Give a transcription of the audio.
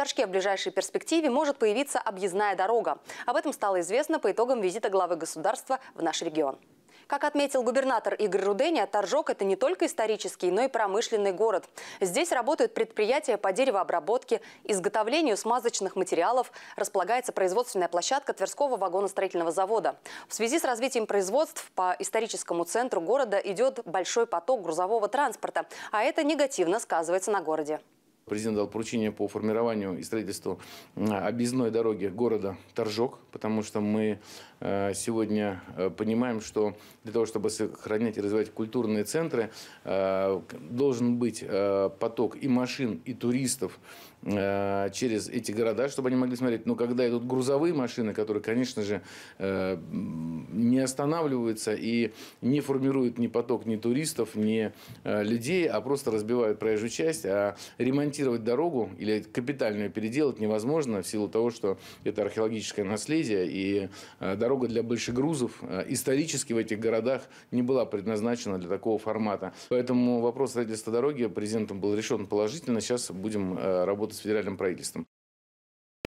Торжке в ближайшей перспективе может появиться объездная дорога. Об этом стало известно по итогам визита главы государства в наш регион. Как отметил губернатор Игорь Руденя, Торжок – это не только исторический, но и промышленный город. Здесь работают предприятия по деревообработке, изготовлению смазочных материалов, располагается производственная площадка Тверского вагоностроительного завода. В связи с развитием производств по историческому центру города идет большой поток грузового транспорта, а это негативно сказывается на городе. Президент дал поручение по формированию и строительству объездной дороги города Торжок, потому что мы э, сегодня э, понимаем, что для того, чтобы сохранять и развивать культурные центры, э, должен быть поток и машин, и туристов через эти города, чтобы они могли смотреть. Но когда идут грузовые машины, которые, конечно же, не останавливаются и не формируют ни поток, ни туристов, ни людей, а просто разбивают проезжую часть, а ремонтируют отремонтировать дорогу или капитально ее переделать невозможно в силу того, что это археологическое наследие, и э, дорога для больших грузов э, исторически в этих городах не была предназначена для такого формата. Поэтому вопрос строительства дороги президентом был решен положительно. Сейчас будем э, работать с федеральным правительством.